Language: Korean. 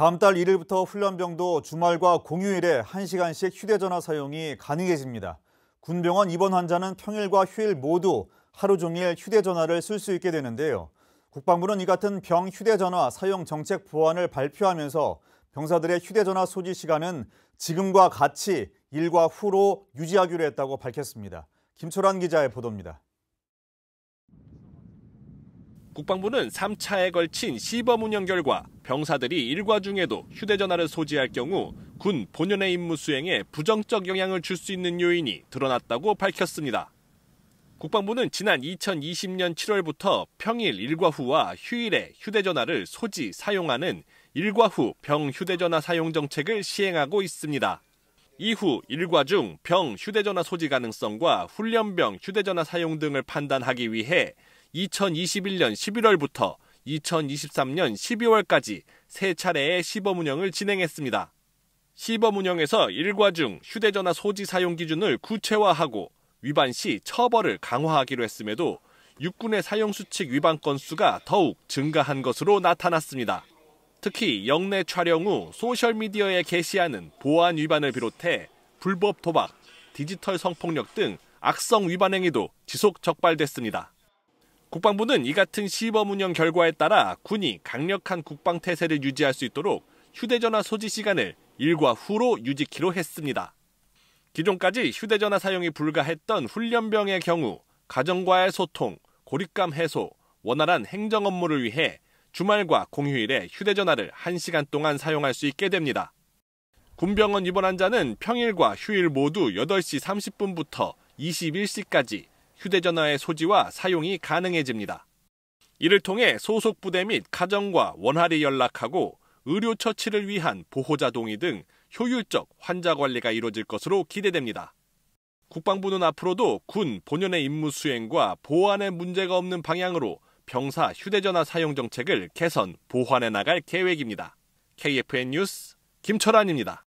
다음 달 1일부터 훈련병도 주말과 공휴일에 1시간씩 휴대전화 사용이 가능해집니다. 군병원 입원 환자는 평일과 휴일 모두 하루 종일 휴대전화를 쓸 수 있게 되는데요. 국방부는 이 같은 병 휴대전화 사용 정책 보완을 발표하면서 병사들의 휴대전화 소지 시간은 지금과 같이 일과 후로 유지하기로 했다고 밝혔습니다. 김철환 기자의 보도입니다. 국방부는 3차에 걸친 시범 운영 결과 병사들이 일과 중에도 휴대전화를 소지할 경우 군 본연의 임무 수행에 부정적 영향을 줄 수 있는 요인이 드러났다고 밝혔습니다. 국방부는 지난 2020년 7월부터 평일 일과 후와 휴일에 휴대전화를 소지, 사용하는 일과 후 병 휴대전화 사용 정책을 시행하고 있습니다. 이후 일과 중 병 휴대전화 소지 가능성과 훈련병 휴대전화 사용 등을 판단하기 위해 2021년 11월부터 2023년 12월까지 세 차례의 시범 운영을 진행했습니다. 시범 운영에서 일과 중 휴대전화 소지 사용 기준을 구체화하고 위반 시 처벌을 강화하기로 했음에도 육군의 사용수칙 위반 건수가 더욱 증가한 것으로 나타났습니다. 특히 영내 촬영 후 소셜미디어에 게시하는 보안 위반을 비롯해 불법 도박, 디지털 성폭력 등 악성 위반 행위도 지속 적발됐습니다. 국방부는 이 같은 시범 운영 결과에 따라 군이 강력한 국방 태세를 유지할 수 있도록 휴대전화 소지 시간을 일과 후로 유지키로 했습니다. 기존까지 휴대전화 사용이 불가했던 훈련병의 경우 가정과의 소통, 고립감 해소, 원활한 행정 업무를 위해 주말과 공휴일에 휴대전화를 1시간 동안 사용할 수 있게 됩니다. 군병원 입원 환자는 평일과 휴일 모두 8시 30분부터 21시까지 휴대전화의 소지와 사용이 가능해집니다. 이를 통해 소속 부대 및 가정과 원활히 연락하고 의료 처치를 위한 보호자 동의 등 효율적 환자 관리가 이루어질 것으로 기대됩니다. 국방부는 앞으로도 군 본연의 임무 수행과 보안에 문제가 없는 방향으로 병사 휴대전화 사용 정책을 개선, 보완해 나갈 계획입니다. KFN 뉴스 김철환입니다.